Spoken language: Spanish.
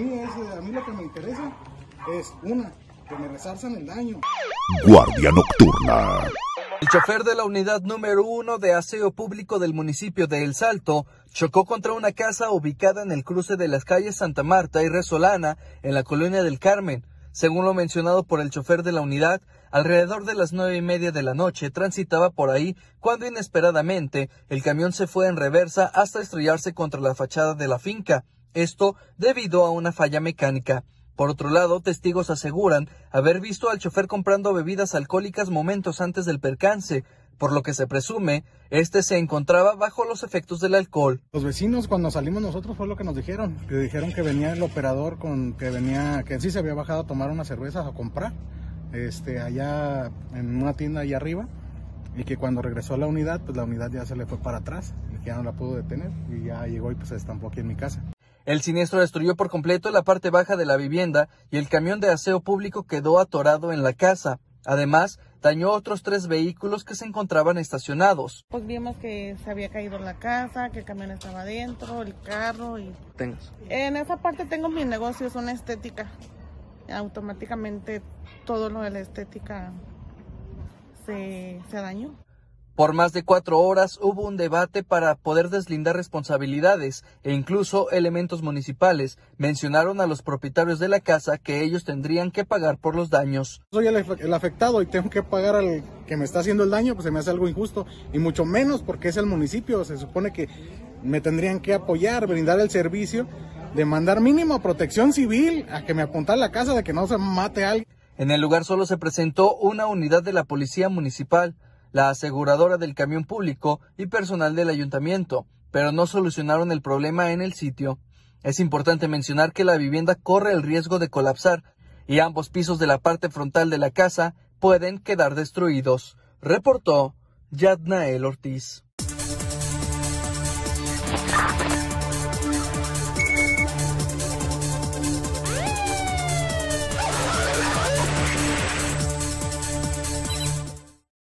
a mí lo que me interesa es, una, que me el daño. Guardia Nocturna. El chofer de la unidad número uno de aseo público del municipio de El Salto chocó contra una casa ubicada en el cruce de las calles Santa Marta y Resolana, en la colonia del Carmen. Según lo mencionado por el chofer de la unidad, alrededor de las nueve y media de la noche transitaba por ahí cuando inesperadamente el camión se fue en reversa hasta estrellarse contra la fachada de la finca esto debido a una falla mecánica. Por otro lado, testigos aseguran haber visto al chofer comprando bebidas alcohólicas momentos antes del percance, por lo que se presume, este se encontraba bajo los efectos del alcohol. Los vecinos cuando salimos nosotros fue lo que nos dijeron, que dijeron que venía el operador con que venía que sí se había bajado a tomar unas cervezas a comprar este allá en una tienda allá arriba y que cuando regresó a la unidad, pues la unidad ya se le fue para atrás, y que ya no la pudo detener y ya llegó y pues se estampó aquí en mi casa. El siniestro destruyó por completo la parte baja de la vivienda y el camión de aseo público quedó atorado en la casa. Además, dañó otros tres vehículos que se encontraban estacionados. Pues vimos que se había caído la casa, que el camión estaba adentro, el carro y... En esa parte tengo mi negocio, es una estética. Automáticamente todo lo de la estética se, se dañó. Por más de cuatro horas hubo un debate para poder deslindar responsabilidades e incluso elementos municipales mencionaron a los propietarios de la casa que ellos tendrían que pagar por los daños. Soy el, afectado y tengo que pagar al que me está haciendo el daño, pues se me hace algo injusto y mucho menos porque es el municipio, se supone que me tendrían que apoyar, brindar el servicio, demandar mínimo protección civil a que me apuntara la casa de que no se mate alguien. En el lugar solo se presentó una unidad de la policía municipal la aseguradora del camión público y personal del ayuntamiento, pero no solucionaron el problema en el sitio. Es importante mencionar que la vivienda corre el riesgo de colapsar y ambos pisos de la parte frontal de la casa pueden quedar destruidos, reportó Yadnael Ortiz.